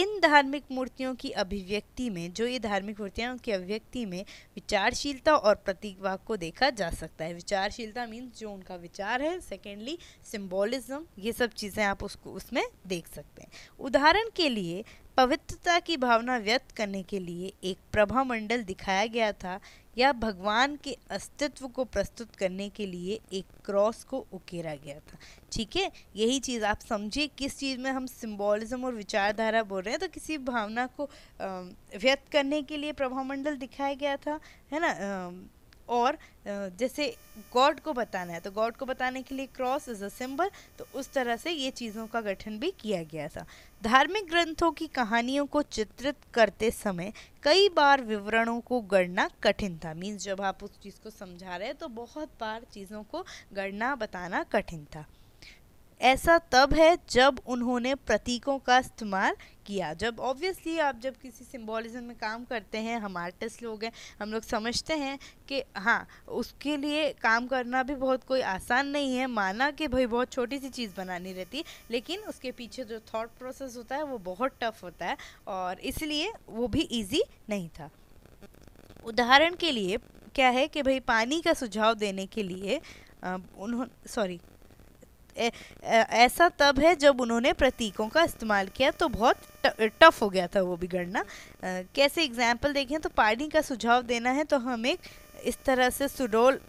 इन धार्मिक मूर्तियों की अभिव्यक्ति में जो ये धार्मिक मूर्तियों की अभिव्यक्ति में विचारशीलता और प्रतीकवाद को देखा जा सकता है विचारशीलता मीन्स जो उनका विचार है सेकेंडली सिम्बोलिज्म ये सब चीज़ें आप उसको उसमें देख सकते हैं उदाहरण के लिए पवित्रता की भावना व्यक्त करने के लिए एक प्रभा मंडल दिखाया गया था या भगवान के अस्तित्व को प्रस्तुत करने के लिए एक क्रॉस को उकेरा गया था ठीक है यही चीज़ आप समझिए किस चीज़ में हम सिम्बॉलिज्म और विचारधारा बोल रहे हैं तो किसी भावना को व्यक्त करने के लिए प्रभा मंडल दिखाया गया था है ना और जैसे गॉड को बताना है तो गॉड को बताने के लिए क्रॉस इज अ सिंबल तो उस तरह से ये चीज़ों का गठन भी किया गया था धार्मिक ग्रंथों की कहानियों को चित्रित करते समय कई बार विवरणों को गढ़ना कठिन था मीन्स जब आप उस चीज़ को समझा रहे हैं तो बहुत बार चीज़ों को गढ़ना बताना कठिन था ऐसा तब है जब उन्होंने प्रतीकों का इस्तेमाल किया जब ऑब्वियसली आप जब किसी सिम्बॉलिज्म में काम करते हैं हम आर्टिस्ट लोग हैं हम लोग समझते हैं कि हाँ उसके लिए काम करना भी बहुत कोई आसान नहीं है माना कि भाई बहुत छोटी सी चीज़ बनानी रहती लेकिन उसके पीछे जो थॉट प्रोसेस होता है वो बहुत टफ होता है और इसलिए वो भी ईजी नहीं था उदाहरण के लिए क्या है कि भाई पानी का सुझाव देने के लिए उन्होंने सॉरी ऐसा तब है जब उन्होंने प्रतीकों का इस्तेमाल किया तो बहुत टफ हो गया था वो बिगड़ना कैसे एग्जाम्पल देखें तो पानी का सुझाव देना है तो हम एक इस तरह से सुडोल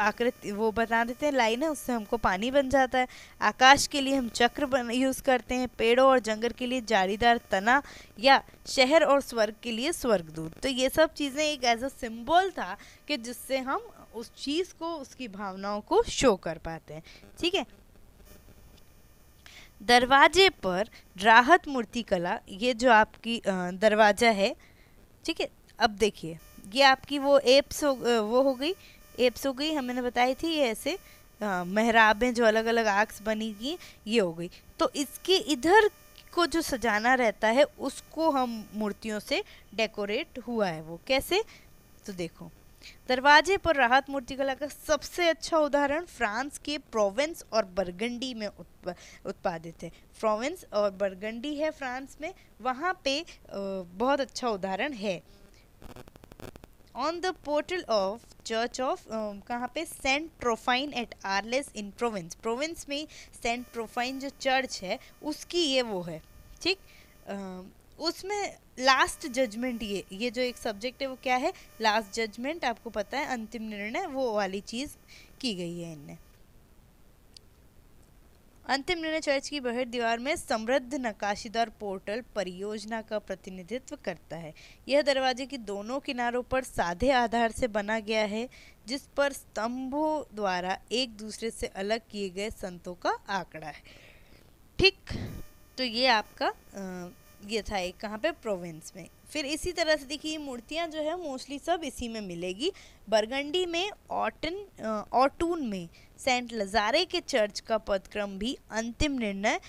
आकृति वो बता देते हैं लाइन है उससे हमको पानी बन जाता है आकाश के लिए हम चक्र बन यूज़ करते हैं पेड़ों और जंगल के लिए जालीदार तना या शहर और स्वर्ग के लिए स्वर्ग दूध तो ये सब चीज़ें एक एज अ सिंबल था कि जिससे हम उस चीज़ को उसकी भावनाओं को शो कर पाते हैं ठीक है दरवाजे पर राहत मूर्ति कला ये जो आपकी दरवाज़ा है ठीक है अब देखिए ये आपकी वो एप्स हो वो हो गई एप्स हो गई हमने बताई थी ये ऐसे मेहराबें जो अलग अलग आर्क्स बनी थी ये हो गई तो इसके इधर को जो सजाना रहता है उसको हम मूर्तियों से डेकोरेट हुआ है वो कैसे तो देखो दरवाजे पर राहत मूर्तिकला का सबसे अच्छा उदाहरण फ्रांस के प्रोवेंस और बरगंडी में उत्पादित है प्रोवेंस और बरगंडी है फ्रांस में वहाँ पे बहुत अच्छा उदाहरण है on the portal of church of कहाँ पे saint Trophime at Arles in Provence Provence में सेंट प्रोफाइन जो चर्च है उसकी ये वो है ठीक उसमें लास्ट जजमेंट ये ये जो एक सब्जेक्ट है वो क्या है लास्ट जजमेंट आपको पता है अंतिम निर्णय वो वाली चीज़ की गई है इनने अंतिम निर्णय चर्च की बहर दीवार में समृद्ध नकाशीदार पोर्टल परियोजना का प्रतिनिधित्व करता है यह दरवाजे के दोनों किनारों पर साधे आधार से बना गया है जिस पर स्तंभों द्वारा एक दूसरे से अलग किए गए संतों का आंकड़ा है ठीक तो ये आपका आ, ये था एक कहाँ पे प्रोविंस में फिर इसी तरह से देखिए मूर्तियाँ जो है मोस्टली सब इसी में मिलेगी बरगंडी में ऑटन ऑटून में सेंट लजारे के चर्च का पदक्रम भी अंतिम निर्णय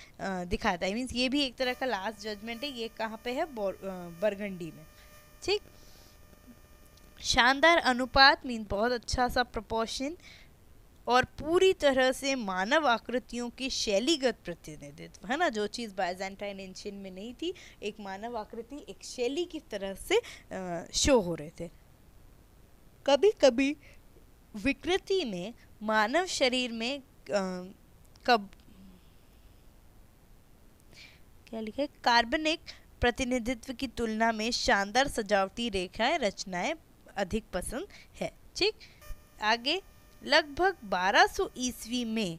दिखाता है मीन्स ये भी एक तरह का लास्ट जजमेंट है ये कहाँ पे है बरगंडी में ठीक शानदार अनुपात मीन बहुत अच्छा सा प्रपोशन और पूरी तरह से मानव आकृतियों की शैलीगत प्रतिनिधित्व है ना जो चीज़ बायजेंटाइन एंशियन में नहीं थी एक मानव आकृति एक शैली की तरह से आ, शो हो रहे थे कभी कभी विकृति में मानव शरीर में आ, कब क्या लिखे कार्बनिक प्रतिनिधित्व की तुलना में शानदार सजावटी रेखाएं रचनाएं अधिक पसंद है ठीक आगे लगभग 1200 ईस्वी में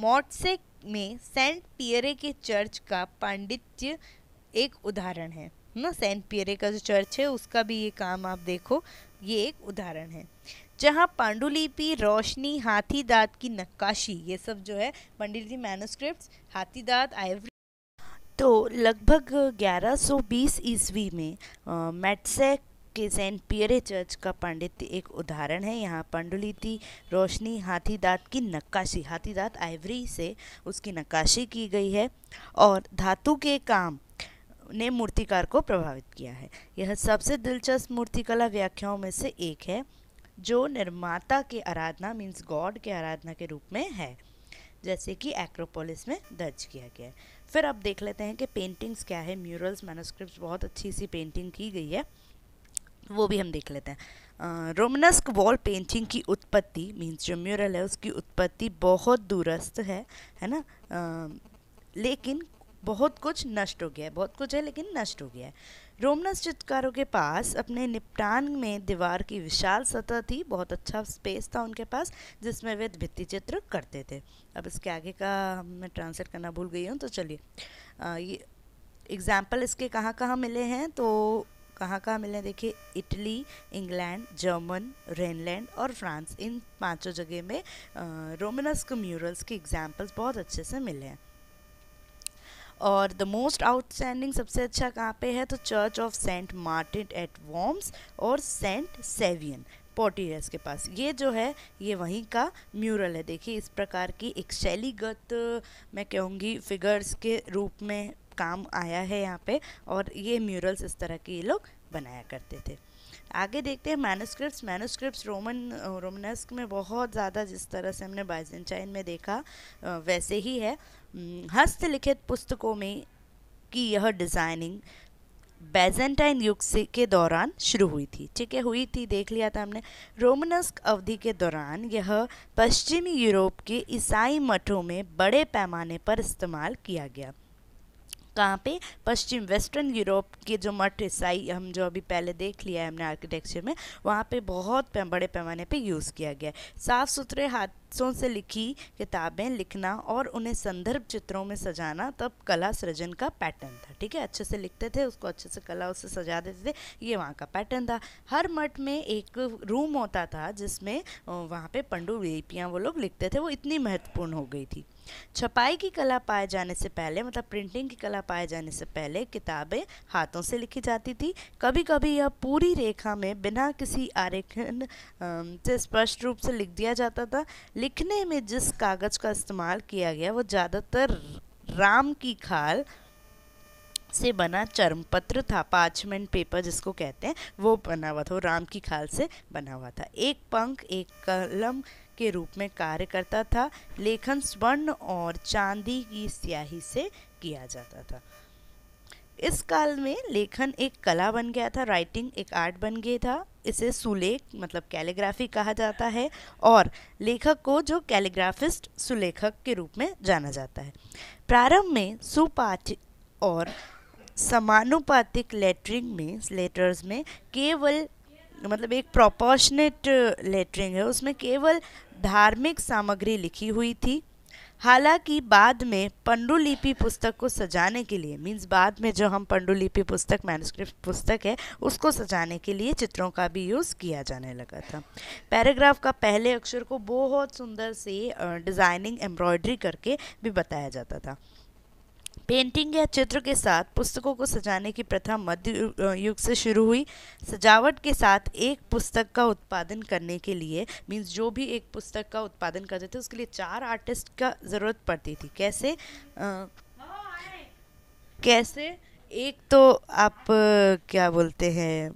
मॉटसेक में सेंट पियरे के चर्च का पांडित्य एक उदाहरण है ना सेंट पियरे का जो चर्च है उसका भी ये काम आप देखो ये एक उदाहरण है जहाँ पांडुलिपि रोशनी हाथी दांत की नक्काशी ये सब जो है पंडित मैनोस्क्रिप्ट हाथी दांत आइवरी तो लगभग 1120 ईस्वी में मेटसेक के सेंट पियरे चर्च का पांडित्य एक उदाहरण है यहाँ पंडुलिति रोशनी हाथी दांत की नक्काशी हाथी दांत आइवरी से उसकी नक्काशी की गई है और धातु के काम ने मूर्तिकार को प्रभावित किया है यह सबसे दिलचस्प मूर्तिकला व्याख्याओं में से एक है जो निर्माता के आराधना मीन्स गॉड के आराधना के रूप में है जैसे कि एक्रोपोलिस में दर्ज किया गया है फिर अब देख लेते हैं कि पेंटिंग्स क्या है म्यूरल्स मेनोस्क्रिप्ट बहुत अच्छी सी पेंटिंग की गई है वो भी हम देख लेते हैं रोमनस्क वॉल पेंटिंग की उत्पत्ति मीन्स जो म्यूरल है उसकी उत्पत्ति बहुत दूरस्थ है है ना आ, लेकिन बहुत कुछ नष्ट हो गया है बहुत कुछ है लेकिन नष्ट हो गया है रोमनस चित्रकारों के पास अपने निपटान में दीवार की विशाल सतह थी बहुत अच्छा स्पेस था उनके पास जिसमें वे भित्ति चित्र करते थे अब इसके आगे का मैं ट्रांसलेट करना भूल गई हूँ तो चलिए ये एग्ज़ाम्पल इसके कहाँ कहाँ मिले हैं तो कहाँ कहाँ मिले देखिए इटली इंग्लैंड जर्मन रेनलैंड और फ्रांस इन पांचों जगह में रोमनस्क म्यूरल्स के एग्जाम्पल्स बहुत अच्छे से मिले हैं और द मोस्ट आउटस्टैंडिंग सबसे अच्छा कहाँ पे है तो church of saint Martin at Worms और सेंट सेवियन पोर्टिरस के पास ये जो है ये वहीं का म्यूरल है देखिए इस प्रकार की एक शैलीगत मैं कहूँगी फिगर्स के रूप में काम आया है यहाँ पे और ये म्यूरल्स इस तरह के ये लोग बनाया करते थे आगे देखते हैं मैनोस्क्रिप्ट मैनोस्क्रिप्ट रोमन रोमनस्क में बहुत ज़्यादा जिस तरह से हमने बाइजेंटाइन में देखा वैसे ही है हस्तलिखित पुस्तकों में की यह डिज़ाइनिंग बैजेंटाइन युग से के दौरान शुरू हुई थी ठीक है हुई थी देख लिया था हमने रोमनस्क अवधि के दौरान यह पश्चिमी यूरोप के ईसाई मठों में बड़े पैमाने पर इस्तेमाल किया गया कहाँ पे पश्चिम वेस्टर्न यूरोप के जो मठ ईसाई हम जो अभी पहले देख लिया है हमने आर्किटेक्चर में वहाँ पे बहुत पे, बड़े पैमाने पे यूज़ किया गया है साफ़ सुथरे हाथों से लिखी किताबें लिखना और उन्हें संदर्भ चित्रों में सजाना तब कला सृजन का पैटर्न था ठीक है अच्छे से लिखते थे उसको अच्छे से कला उससे सजा देते थे ये वहाँ का पैटर्न था हर मठ में एक रूम होता था जिसमें वहाँ पर पंडुलिपियाँ वो लोग लिखते थे वो इतनी महत्वपूर्ण हो गई थी छपाई की कला पाए जाने से पहले मतलब प्रिंटिंग की कला पाए जाने से पहले किताबें हाथों से लिखी जाती थी कभी कभी यह पूरी रेखा में बिना किसी आरेखन से स्पष्ट रूप से लिख दिया जाता था लिखने में जिस कागज़ का इस्तेमाल किया गया वो ज़्यादातर राम की खाल से बना चर्म पत्र था पार्चमेंट पेपर जिसको कहते हैं वो बना हुआ था वो राम की खाल से बना हुआ था एक पंख एक कलम के रूप में कार्य करता था लेखन स्वर्ण और चांदी की स्याही से किया जाता था इस काल में लेखन एक कला बन गया था राइटिंग एक आर्ट बन गया था इसे सुलेख मतलब कैलीग्राफी कहा जाता है और लेखक को जो कैलीग्राफिस्ट सुलेखक के रूप में जाना जाता है प्रारंभ में सुपाठ और समानुपातिक लेटरिंग में लेटर्स में केवल मतलब एक प्रोपोर्शनेट लेटरिंग है उसमें केवल धार्मिक सामग्री लिखी हुई थी हालांकि बाद में पंडुलिपि पुस्तक को सजाने के लिए मीन्स बाद में जो हम पंडुलिपि पुस्तक मैनुस्क्रिप्ट पुस्तक है उसको सजाने के लिए चित्रों का भी यूज़ किया जाने लगा था पैराग्राफ का पहले अक्षर को बहुत सुंदर से डिज़ाइनिंग एम्ब्रॉयडरी करके भी बताया जाता था पेंटिंग या चित्र के साथ पुस्तकों को सजाने की प्रथा मध्य युग से शुरू हुई सजावट के साथ एक पुस्तक का उत्पादन करने के लिए मीन्स जो भी एक पुस्तक का उत्पादन करते थे उसके लिए चार आर्टिस्ट का ज़रूरत पड़ती थी कैसे आ, कैसे एक तो आप क्या बोलते हैं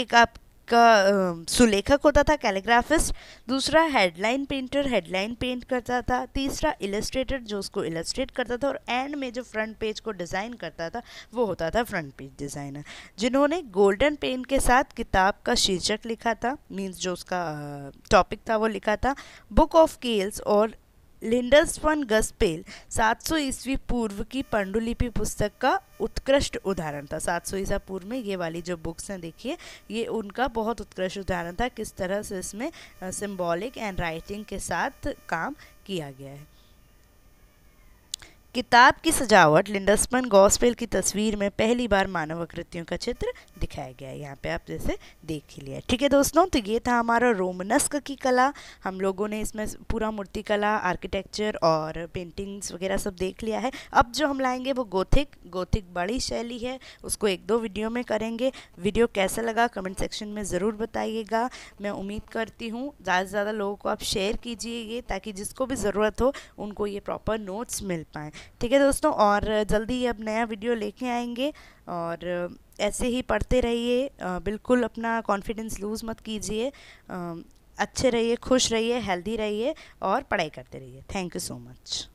एक आप का सुलेखक होता था कैलीग्राफिस्ट दूसरा हेडलाइन पेंटर हेडलाइन पेंट करता था तीसरा इलस्ट्रेटर जो उसको इलस्ट्रेट करता था और एंड में जो फ्रंट पेज को डिज़ाइन करता था वो होता था फ्रंट पेज डिज़ाइनर जिन्होंने गोल्डन पेन के साथ किताब का शीर्षक लिखा था मीन्स जो उसका टॉपिक था वो लिखा था बुक ऑफ केल्स और लिंडस फन गस्पेल 700 ईस्वी पूर्व की पांडुलिपि पुस्तक का उत्कृष्ट उदाहरण था 700 सौ ईसा पूर्व में ये वाली जो बुक्स हैं देखिए ये उनका बहुत उत्कृष्ट उदाहरण था किस तरह से इसमें सिम्बॉलिक एंड राइटिंग के साथ काम किया गया है किताब की सजावट लिंडस्पन गॉस्पेल की तस्वीर में पहली बार मानव आकृतियों का चित्र दिखाया गया है यहाँ पे आप जैसे देख ही लिया ठीक है दोस्तों तो ये था हमारा रोमनस्क की कला हम लोगों ने इसमें पूरा मूर्ति कला आर्किटेक्चर और पेंटिंग्स वगैरह सब देख लिया है अब जो हम लाएंगे वो गोथिक गोथिक बड़ी शैली है उसको एक दो वीडियो में करेंगे वीडियो कैसा लगा कमेंट सेक्शन में ज़रूर बताइएगा मैं उम्मीद करती हूँ ज़्यादा से ज़्यादा लोगों को आप शेयर कीजिए ताकि जिसको भी ज़रूरत हो उनको ये प्रॉपर नोट्स मिल पाएँ ठीक है दोस्तों और जल्दी ही अब नया वीडियो लेके आएंगे और ऐसे ही पढ़ते रहिए बिल्कुल अपना कॉन्फिडेंस लूज़ मत कीजिए अच्छे रहिए खुश रहिए हेल्दी रहिए और पढ़ाई करते रहिए थैंक यू सो मच